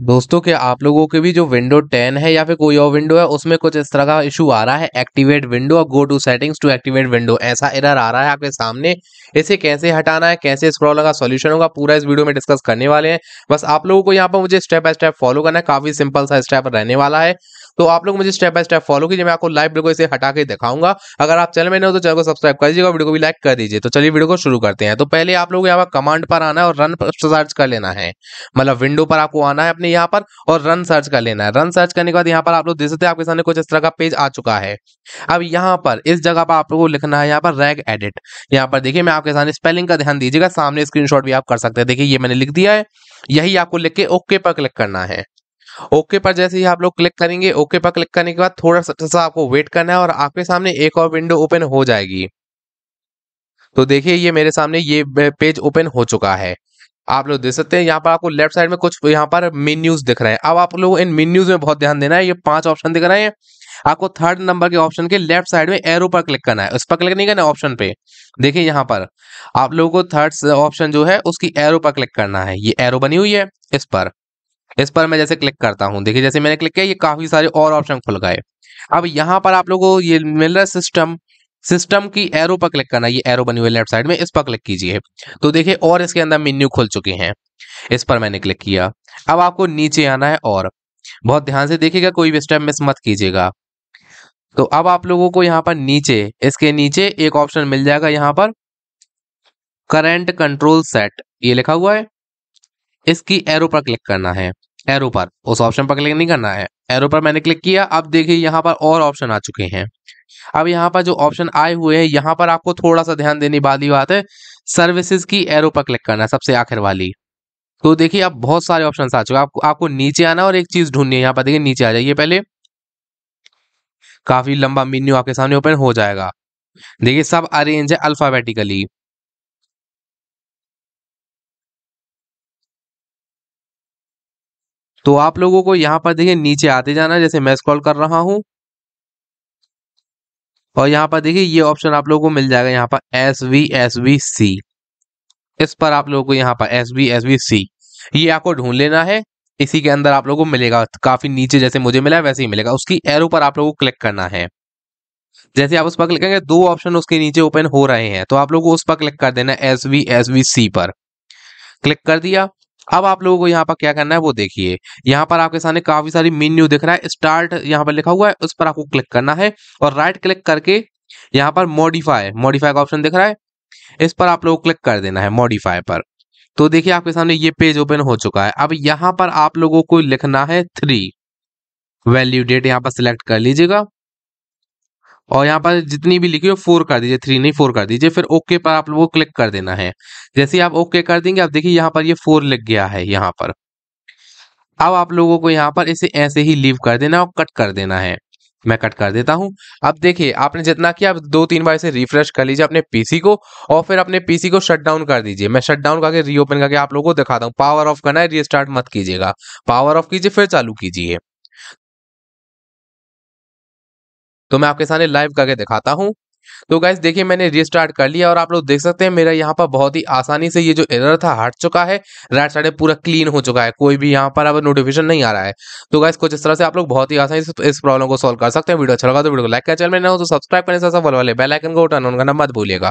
दोस्तों क्या आप लोगों के भी जो विंडो 10 है या फिर कोई और विंडो है उसमें कुछ इस तरह का इशू आ रहा है एक्टिवेट विंडो और go to settings to activate window ऐसा एरर आ रहा है आपके सामने इसे कैसे हटाना है कैसे इस प्रॉब्लम का सॉल्यूशन होगा पूरा इस वीडियो में डिस्कस करने वाले हैं बस आप लोगों को यहाँ पर मुझे स्टेप बाय स्टेप फॉलो करना है काफी सिंपल सा स्टेप रहने वाला है तो आप लोग मुझे स्टेप बाय स्टेप फॉलो कीजिए मैं आपको लाइव वीडियो को इसे हटा के दिखाऊंगा अगर आप चैनल में नहीं हो तो चैनल को सब्सक्राइब कर दीजिएगा वीडियो को भी लाइक कर दीजिए तो चलिए वीडियो को शुरू करते हैं तो पहले आप लोग यहाँ पर कमांड पर आना है और रन सर्च कर लेना है मतलब विंडो पर आपको आना है आपने यहाँ पर और रन सर्च कर लेना है रन सर्च करने के बाद यहाँ पर आप लोग देख सकते हैं आपके सामने कुछ इस तरह का पेज आ चुका है अब यहाँ पर इस जगह पर आप लोग लिखना है यहाँ पर रैग एडिट यहाँ पर देखिए मैं आपके सामने स्पेलिंग का ध्यान दीजिएगा सामने स्क्रीन भी आप कर सकते हैं देखिए ये मैंने लिख दिया है यही आपको लिख के ओके पर क्लिक करना है ओके okay पर जैसे ही आप लोग क्लिक करेंगे ओके okay पर क्लिक करने के बाद थोड़ा सा सा आपको वेट करना है और आपके सामने एक और विंडो ओपन हो जाएगी तो देखिए ये मेरे सामने ये पेज ओपन हो चुका है आप लोग देख सकते हैं यहाँ पर आपको लेफ्ट साइड में कुछ यहाँ पर मेन्यूज दिख रहे हैं अब आप लोग इन मेन्यूज में बहुत ध्यान देना है ये पांच ऑप्शन दिख रहे हैं आपको थर्ड नंबर के ऑप्शन के लेफ्ट साइड में एरो पर क्लिक करना है उस पर क्लिक नहीं करना ऑप्शन पे देखिए यहाँ पर आप लोगों को थर्ड ऑप्शन जो है उसकी एरो पर क्लिक करना है ये एरो बनी हुई है इस पर इस पर मैं जैसे क्लिक करता हूँ देखिए जैसे मैंने क्लिक किया ये काफी सारे और ऑप्शन खुल गए अब यहाँ पर आप लोगों को ये मिल रहा है सिस्टम सिस्टम की एरो पर क्लिक करना ये एरो बनी हुई लेफ्ट साइड में इस पर क्लिक कीजिए तो देखिए और इसके अंदर मेन्यू खुल चुके हैं इस पर मैंने क्लिक किया अब आपको नीचे आना है और बहुत ध्यान से देखिएगा कोई भी स्टेप मिस मत कीजिएगा तो अब आप लोगों को यहाँ पर नीचे इसके नीचे एक ऑप्शन मिल जाएगा यहाँ पर करंट कंट्रोल सेट ये लिखा हुआ है इसकी एरो पर क्लिक करना है एरो पर उस ऑप्शन पर क्लिक नहीं करना है एरो पर मैंने क्लिक किया अब देखिए यहाँ पर और ऑप्शन आ चुके हैं अब यहाँ पर जो ऑप्शन आए हुए हैं यहाँ पर आपको थोड़ा सा ध्यान देने वाली बात है सर्विसेज की एरो पर क्लिक करना सबसे आखिर वाली तो देखिए अब बहुत सारे ऑप्शन आ चुके हैं आपको आपको नीचे आना और एक चीज ढूंढनी है यहाँ पर देखिए नीचे आ जाइए पहले काफी लंबा मीन्यू आपके सामने ओपन हो जाएगा देखिए सब अरेंज है अल्फाबेटिकली तो आप लोगों को यहाँ पर देखिए नीचे आते जाना जैसे मैं स्क्रॉल कर रहा हूँ और यहाँ पर देखिए ये ऑप्शन आप लोगों को मिल जाएगा यहाँ पर S V S V C इस पर आप लोगों को यहाँ पर S V S V C ये आपको ढूंढ लेना है इसी के अंदर आप लोगों को मिलेगा काफी नीचे जैसे मुझे मिला है वैसे ही मिलेगा उसकी एरो पर आप लोगों को क्लिक करना है जैसे आप उस पर क्लिक करेंगे दो ऑप्शन उसके नीचे ओपन हो रहे हैं तो आप लोगों को उस पर क्लिक कर देना S V S V C पर क्लिक कर दिया अब आप लोगों को यहाँ पर क्या करना है वो देखिए यहाँ पर आपके सामने काफी सारी मेन्यू दिख रहा है स्टार्ट यहाँ पर लिखा हुआ है उस पर आपको क्लिक करना है और राइट क्लिक करके यहाँ पर मॉडिफाई मॉडिफाई का ऑप्शन दिख रहा है इस पर आप लोग क्लिक कर देना है मॉडिफाई पर तो देखिए आपके सामने ये पेज ओपन हो चुका है अब यहाँ पर आप लोगों को लिखना है थ्री वैल्यू डेट यहाँ पर सिलेक्ट कर लीजिएगा और यहाँ पर जितनी भी लिखी हो फोर कर दीजिए थ्री नहीं फोर कर दीजिए फिर ओके पर आप लोगों को क्लिक कर देना है जैसे आप ओके कर देंगे आप देखिए यहाँ पर ये यह फोर लिख गया है यहाँ पर अब आप लोगों को यहाँ पर इसे ऐसे ही लीव कर देना और कट कर देना है मैं कट कर देता हूं अब देखिए आपने जितना किया आप दो तीन बार इसे रिफ्रेश कर लीजिए अपने पीसी को और फिर अपने पीसी को शट डाउन कर दीजिए मैं शट डाउन करके रीओपन करके आप लोगों को दिखाता हूँ पावर ऑफ करना है रीस्टार्ट मत कीजिएगा पावर ऑफ कीजिए फिर चालू कीजिए तो मैं आपके सामने लाइव करके दिखाता हूँ तो गाइज देखिए मैंने रिस्टार्ट कर लिया और आप लोग देख सकते हैं मेरा यहाँ पर बहुत ही आसानी से ये जो एरर था हट चुका है राइट साइड में पूरा क्लीन हो चुका है कोई भी यहाँ पर अब नोटिफिकेशन नहीं आ रहा है तो गाइज कुछ इस तरह से आप लोग बहुत ही आसानी से इस प्रॉब्लम को सॉल्व कर सकते हैं वीडियो अच्छा लगा तो वीडियो को लाइक कर चल मैंने तो सब्सक्राइब करने से वाले बेलाइकन को टर्न उनका करना मत भूलिएगा